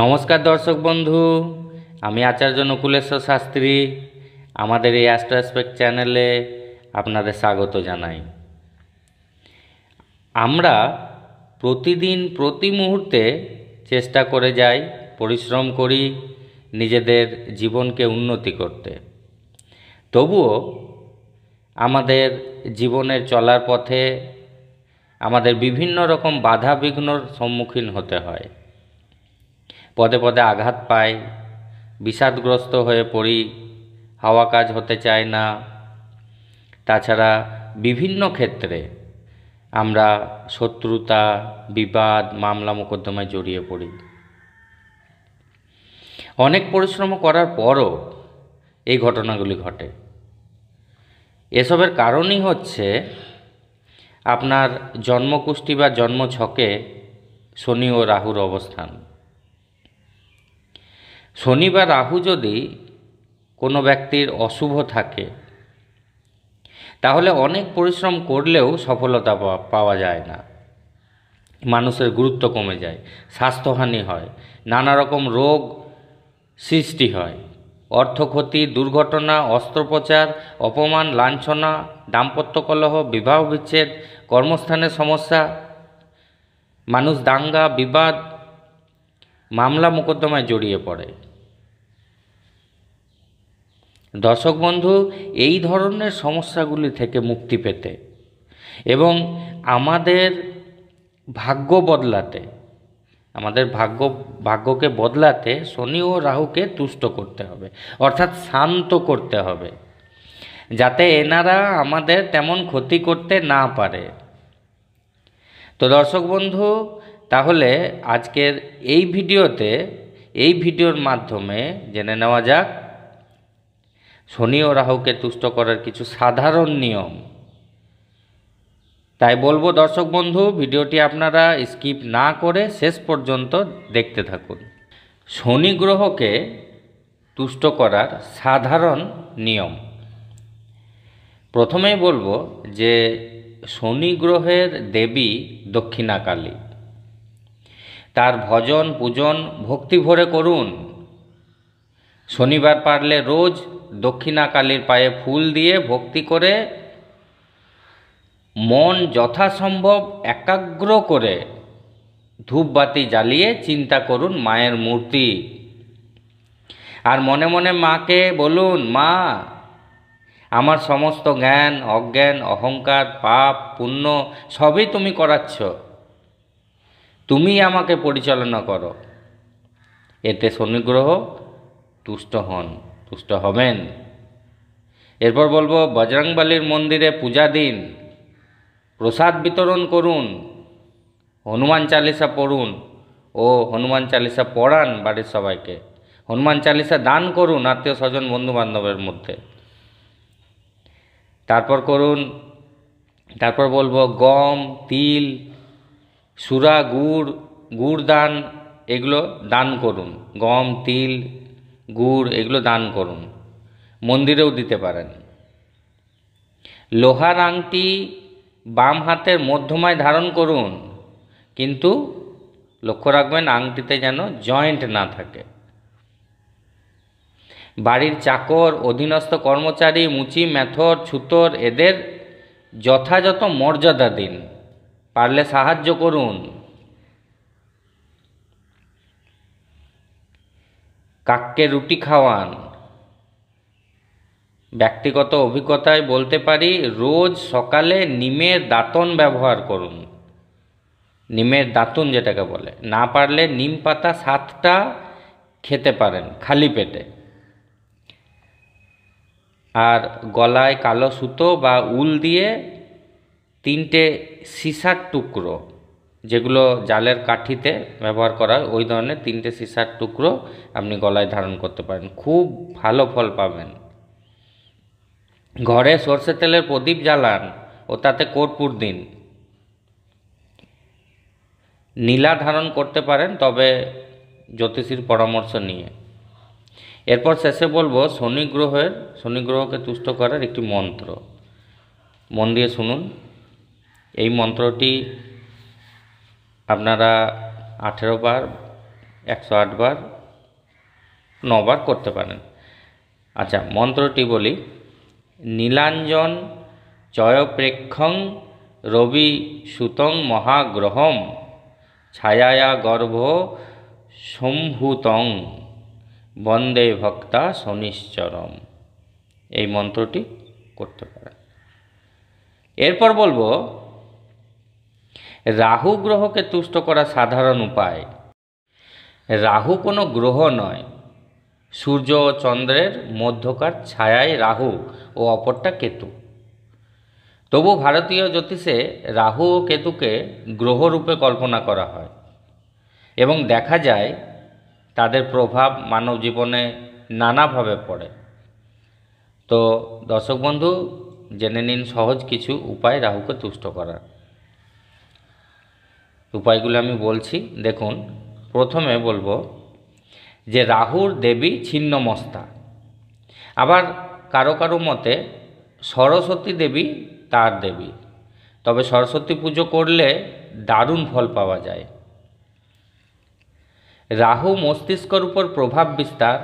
নমস্কার দর্শক বন্ধু আমি আচার্য নকুলেশ্বর শাস্ত্রী আমাদের এই অ্যাস্ট্রাসপেক্ট চ্যানেলে আপনাদের স্বাগত জানাই আমরা প্রতিদিন প্রতি মুহূর্তে চেষ্টা করে যাই পরিশ্রম করি নিজেদের জীবনকে উন্নতি করতে তবুও আমাদের জীবনের চলার পথে আমাদের বিভিন্ন রকম বাধা বিঘ্নর সম্মুখীন হতে হয় পদে পদে আঘাত পাই বিষাদগ্রস্ত হয়ে পড়ি হাওয়া কাজ হতে চায় না তাছাড়া বিভিন্ন ক্ষেত্রে আমরা শত্রুতা বিবাদ মামলা মোকদ্দমায় জড়িয়ে পড়ি অনেক পরিশ্রম করার পরও এই ঘটনাগুলি ঘটে এসবের কারণই হচ্ছে আপনার জন্মকুষ্টি বা জন্মছকে শনি ও রাহুর অবস্থান শনি বা রাহু যদি কোনো ব্যক্তির অশুভ থাকে তাহলে অনেক পরিশ্রম করলেও সফলতা পাওয়া যায় না মানুষের গুরুত্ব কমে যায় স্বাস্থ্যহানি হয় নানা রকম রোগ সৃষ্টি হয় অর্থক্ষতি দুর্ঘটনা অস্ত্রোপচার অপমান লাঞ্ছনা দাম্পত্য কলহ বিবাহ বিচ্ছেদ কর্মস্থানের সমস্যা মানুষ দাঙ্গা বিবাদ মামলা মোকদ্দমায় জড়িয়ে পড়ে দর্শক বন্ধু এই ধরনের সমস্যাগুলি থেকে মুক্তি পেতে এবং আমাদের ভাগ্য বদলাতে আমাদের ভাগ্য ভাগ্যকে বদলাতে শনি ও রাহুকে তুষ্ট করতে হবে অর্থাৎ শান্ত করতে হবে যাতে এনারা আমাদের তেমন ক্ষতি করতে না পারে তো দর্শক বন্ধু তাহলে আজকের এই ভিডিওতে এই ভিডিওর মাধ্যমে জেনে নেওয়া যাক শনি ও রাহুকে তুষ্ট করার কিছু সাধারণ নিয়ম তাই বলবো দর্শক বন্ধু ভিডিওটি আপনারা স্কিপ না করে শেষ পর্যন্ত দেখতে থাকুন শনি গ্রহকে তুষ্ট করার সাধারণ নিয়ম প্রথমেই বলবো যে শনি গ্রহের দেবী দক্ষিণাকালী তার ভজন পূজন ভক্তি ভরে করুন শনিবার পারলে রোজ দক্ষিণা কালীর পায়ে ফুল দিয়ে ভক্তি করে মন যথাসম্ভব একাগ্র করে ধূপবাতি জ্বালিয়ে চিন্তা করুন মায়ের মূর্তি আর মনে মনে মাকে বলুন মা আমার সমস্ত জ্ঞান অজ্ঞান অহংকার পাপ পুণ্য সবই তুমি করাচ্ছ তুমি আমাকে পরিচালনা করো এতে শনিগ্রহ তুষ্ট হন তুষ্ট হবেন এরপর বলবো বজরংবলীর মন্দিরে পূজা দিন প্রসাদ বিতরণ করুন হনুমান চালিসা পড়ুন ও হনুমান চালিসা পড়ান বাড়ির সবাইকে হনুমান চালিসা দান করুন আত্মীয় স্বজন বন্ধুবান্ধবের মধ্যে তারপর করুন তারপর বলবো গম তিল সুরা গুড় গুড় দান এগুলো দান করুন গম তিল গুড় এগুলো দান করুন মন্দিরেও দিতে পারেন লোহার আংটি বাম হাতের মধ্যমায় ধারণ করুন কিন্তু লক্ষ্য রাখবেন আংটিতে যেন জয়েন্ট না থাকে বাড়ির চাকর অধীনস্থ কর্মচারী মুচি মেথর ছুতর এদের যথাযথ মর্যাদা দিন পারলে সাহায্য করুন কাককে রুটি খাওয়ান ব্যক্তিগত অভিজ্ঞতায় বলতে পারি রোজ সকালে নিমের দাঁতন ব্যবহার করুন নিমের দাঁতন যেটাকে বলে না পারলে নিম পাতা সাতটা খেতে পারেন খালি পেটে আর গলায় কালো সুতো বা উল দিয়ে তিনটে সিসার টুকরো যেগুলো জালের কাঠিতে ব্যবহার করা হয় ওই ধরনের তিনটে সিসার টুকরো আপনি গলায় ধারণ করতে পারেন খুব ভালো ফল পাবেন ঘরে সর্ষে তেলের প্রদীপ জ্বালান ও তাতে কর্পূর দিন নীলা ধারণ করতে পারেন তবে জ্যোতিষীর পরামর্শ নিয়ে এরপর শেষে বলবো শনি গ্রহের শনি গ্রহকে তুষ্ট করার একটি মন্ত্র মন দিয়ে শুনুন এই মন্ত্রটি আপনারা আঠেরো বার একশো আট বার নবার করতে পারেন আচ্ছা মন্ত্রটি বলি নীলাঞ্জন চয়প্রেক্ষং রবি সুতং মহাগ্রহম ছায়ায়া গর্ভ সম্ভূতং বন্দে ভক্তা শনিশ্চরম এই মন্ত্রটি করতে পারেন এরপর বলবো রাহু গ্রহকে তুষ্ট করা সাধারণ উপায় রাহু কোনো গ্রহ নয় সূর্য ও চন্দ্রের মধ্যকার ছায়ায় রাহু ও অপরটা কেতু তবু ভারতীয় জ্যোতিষে রাহু ও কেতুকে গ্রহরূপে কল্পনা করা হয় এবং দেখা যায় তাদের প্রভাব মানব জীবনে নানাভাবে পড়ে তো দর্শক বন্ধু জেনে নিন সহজ কিছু উপায় রাহুকে তুষ্ট করার উপায়গুলো আমি বলছি দেখুন প্রথমে বলবো যে রাহুর দেবী ছিন্নমস্তা আবার কারো কারো মতে সরস্বতী দেবী তার দেবী তবে সরস্বতী পুজো করলে দারুণ ফল পাওয়া যায় রাহু মস্তিষ্কর উপর প্রভাব বিস্তার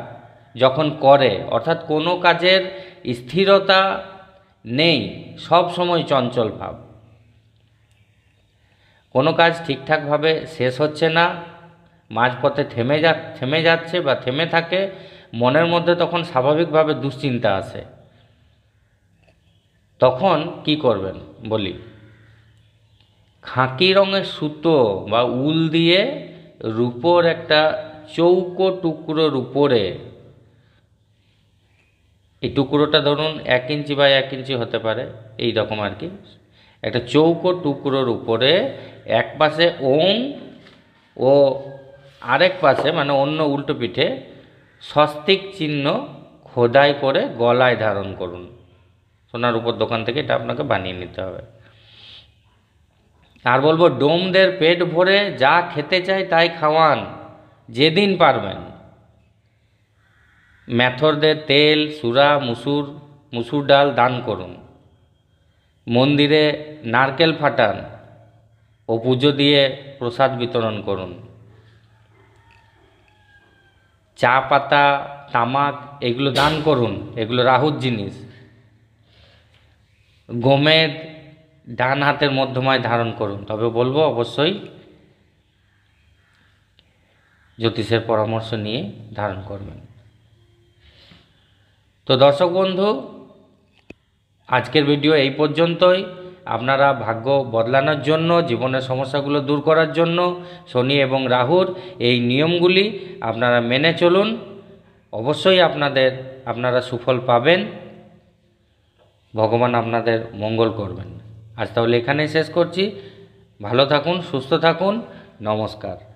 যখন করে অর্থাৎ কোনো কাজের স্থিরতা নেই সব সময় চঞ্চল ভাব কোনো কাজ ঠিকঠাকভাবে শেষ হচ্ছে না মাঝপথে থেমে যা থেমে যাচ্ছে বা থেমে থাকে মনের মধ্যে তখন স্বাভাবিকভাবে দুশ্চিন্তা আসে তখন কি করবেন বলি খাঁকি রঙের সুতো বা উল দিয়ে রূপর একটা চৌকো টুকরোর উপরে এই টুকরোটা ধরুন এক ইঞ্চি বা এক ইঞ্চি হতে পারে এই রকম আর কি একটা চৌকো টুকরোর উপরে এক পাশে ওম ও আরেক পাশে মানে অন্য উল্টো পিঠে স্বস্তিক চিহ্ন খোদাই করে গলায় ধারণ করুন সোনার উপর দোকান থেকে এটা আপনাকে বানিয়ে নিতে হবে আর বলবো ডোমদের পেট ভরে যা খেতে চায় তাই খাওয়ান যেদিন পারবেন ম্যাথরদের তেল সুরা মুসুর মুসুর ডাল দান করুন মন্দিরে নারকেল ফাটান ও পুজো দিয়ে প্রসাদ বিতরণ করুন চা পাতা তামাক এগুলো দান করুন এগুলো রাহুর জিনিস গোমেদ ডান হাতের মধ্যমায় ধারণ করুন তবে বলবো অবশ্যই জ্যোতিষের পরামর্শ নিয়ে ধারণ করবেন তো দর্শক বন্ধু আজকের ভিডিও এই পর্যন্তই আপনারা ভাগ্য বদলানোর জন্য জীবনের সমস্যাগুলো দূর করার জন্য শনি এবং রাহুর এই নিয়মগুলি আপনারা মেনে চলুন অবশ্যই আপনাদের আপনারা সুফল পাবেন ভগবান আপনাদের মঙ্গল করবেন আজ তাহলে এখানেই শেষ করছি ভালো থাকুন সুস্থ থাকুন নমস্কার